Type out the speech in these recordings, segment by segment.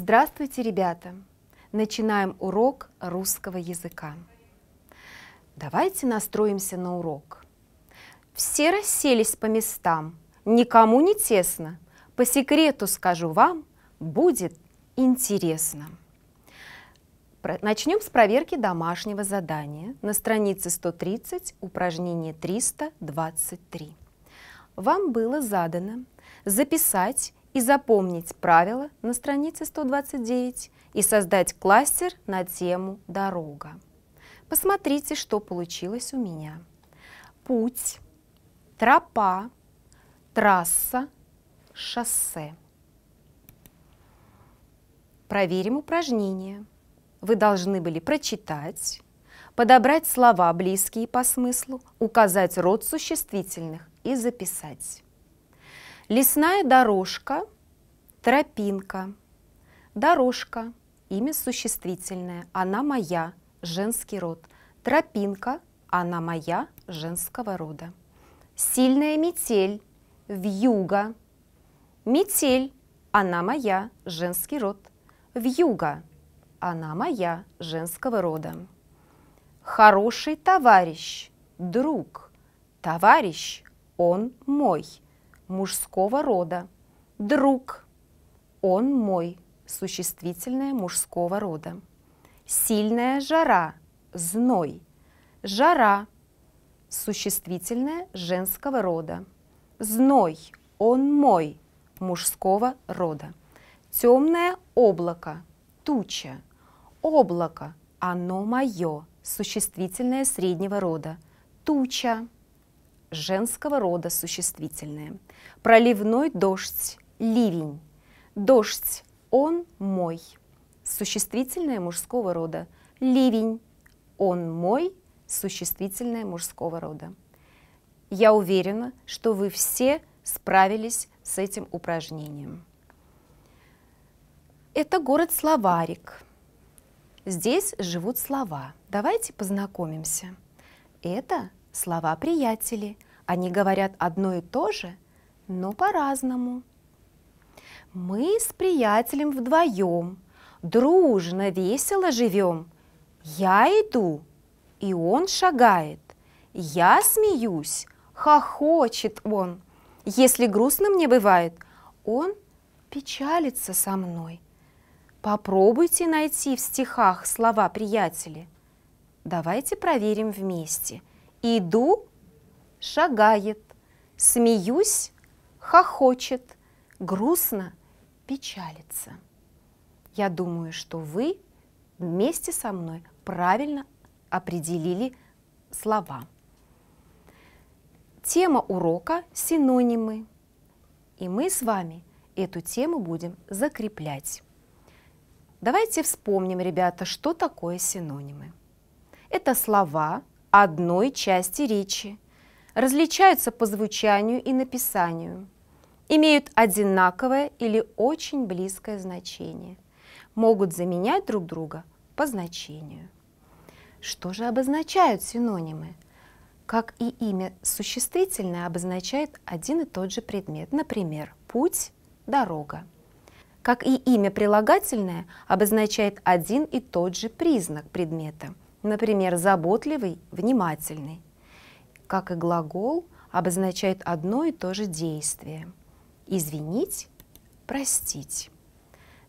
Здравствуйте, ребята! Начинаем урок русского языка. Давайте настроимся на урок. Все расселись по местам, никому не тесно. По секрету скажу вам, будет интересно. Начнем с проверки домашнего задания на странице 130, упражнение 323. Вам было задано записать и запомнить правила на странице 129 и создать кластер на тему «Дорога». Посмотрите, что получилось у меня. Путь, тропа, трасса, шоссе. Проверим упражнение. Вы должны были прочитать, подобрать слова, близкие по смыслу, указать род существительных и записать. Лесная дорожка, тропинка. Дорожка, имя существительное, она моя, женский род. Тропинка, она моя, женского рода. Сильная метель, в вьюга. Метель, она моя, женский род. в Вьюга, она моя, женского рода. Хороший товарищ, друг. Товарищ, он мой мужского рода. Друг. Он мой. Существительное мужского рода. Сильная жара. Зной. Жара. Существительное женского рода. Зной. Он мой. Мужского рода. Темное облако. Туча. Облако. Оно мое. Существительное среднего рода. Туча женского рода существительное. Проливной дождь, ливень. Дождь, он мой. Существительное мужского рода. Ливень, он мой. Существительное мужского рода. Я уверена, что вы все справились с этим упражнением. Это город-словарик. Здесь живут слова. Давайте познакомимся. Это Слова приятели. Они говорят одно и то же, но по-разному. Мы с приятелем вдвоем, дружно, весело живем. Я иду, и он шагает. Я смеюсь, хохочет он. Если грустно мне бывает, он печалится со мной. Попробуйте найти в стихах слова приятели. Давайте проверим вместе – Иду, шагает, смеюсь, хохочет, грустно, печалится. Я думаю, что вы вместе со мной правильно определили слова. Тема урока – синонимы. И мы с вами эту тему будем закреплять. Давайте вспомним, ребята, что такое синонимы. Это слова, одной части речи, различаются по звучанию и написанию, имеют одинаковое или очень близкое значение, могут заменять друг друга по значению. Что же обозначают синонимы? Как и имя существительное обозначает один и тот же предмет, например, путь, дорога. Как и имя прилагательное обозначает один и тот же признак предмета – Например, заботливый, внимательный. Как и глагол обозначает одно и то же действие. Извинить, простить.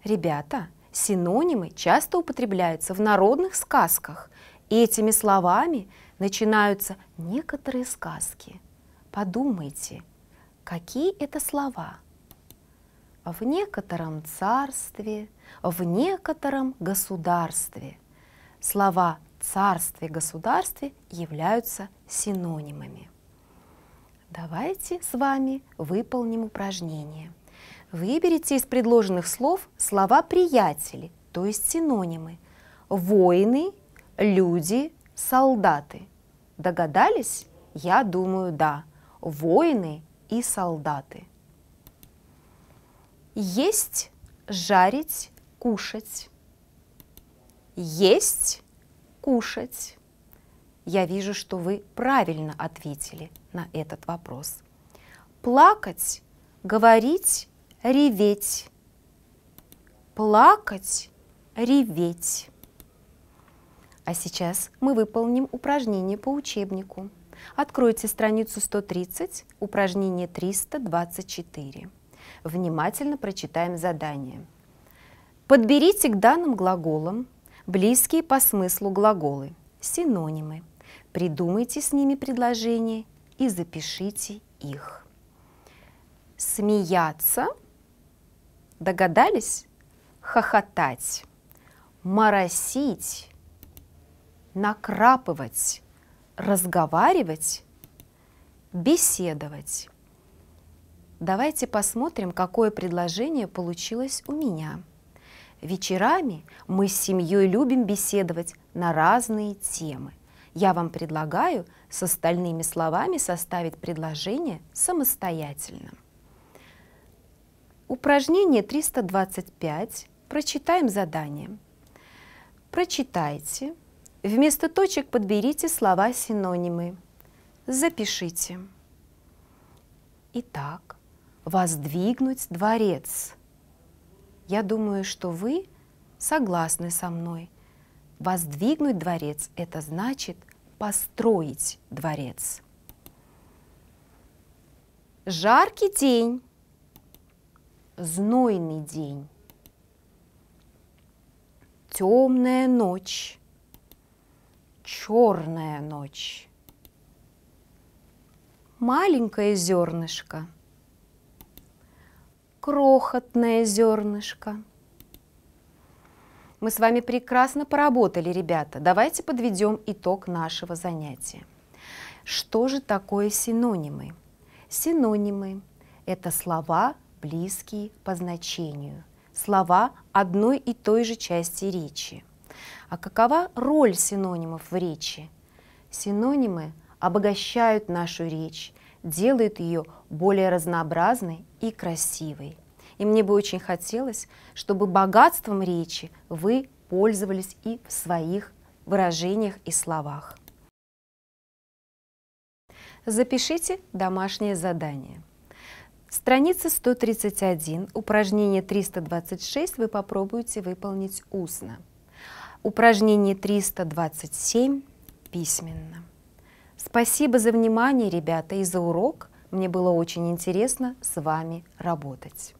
Ребята, синонимы часто употребляются в народных сказках. и Этими словами начинаются некоторые сказки. Подумайте, какие это слова? В некотором царстве, в некотором государстве. Слова царстве и государстве являются синонимами. Давайте с вами выполним упражнение. Выберите из предложенных слов слова «приятели», то есть синонимы. Воины, люди, солдаты. Догадались? Я думаю, да. Воины и солдаты. Есть, жарить, кушать. Есть, кушать? Я вижу, что вы правильно ответили на этот вопрос. Плакать, говорить, реветь. Плакать, реветь. А сейчас мы выполним упражнение по учебнику. Откройте страницу 130, упражнение 324. Внимательно прочитаем задание. Подберите к данным глаголам Близкие по смыслу глаголы, синонимы. Придумайте с ними предложение и запишите их. Смеяться. Догадались? Хохотать. Моросить. Накрапывать. Разговаривать. Беседовать. Давайте посмотрим, какое предложение получилось у меня. Вечерами мы с семьей любим беседовать на разные темы. Я вам предлагаю с остальными словами составить предложение самостоятельно. Упражнение 325. Прочитаем задание. Прочитайте. Вместо точек подберите слова-синонимы. Запишите. Итак, воздвигнуть дворец – я думаю, что вы согласны со мной. Воздвигнуть дворец – это значит построить дворец. Жаркий день, знойный день, темная ночь, черная ночь, маленькое зернышко – крохотное зернышко. Мы с вами прекрасно поработали, ребята. Давайте подведем итог нашего занятия. Что же такое синонимы? Синонимы – это слова, близкие по значению, слова одной и той же части речи. А какова роль синонимов в речи? Синонимы обогащают нашу речь, делает ее более разнообразной и красивой. И мне бы очень хотелось, чтобы богатством речи вы пользовались и в своих выражениях и словах. Запишите домашнее задание. Страница 131, упражнение 326 вы попробуете выполнить устно. Упражнение 327 письменно. Спасибо за внимание, ребята, и за урок. Мне было очень интересно с вами работать.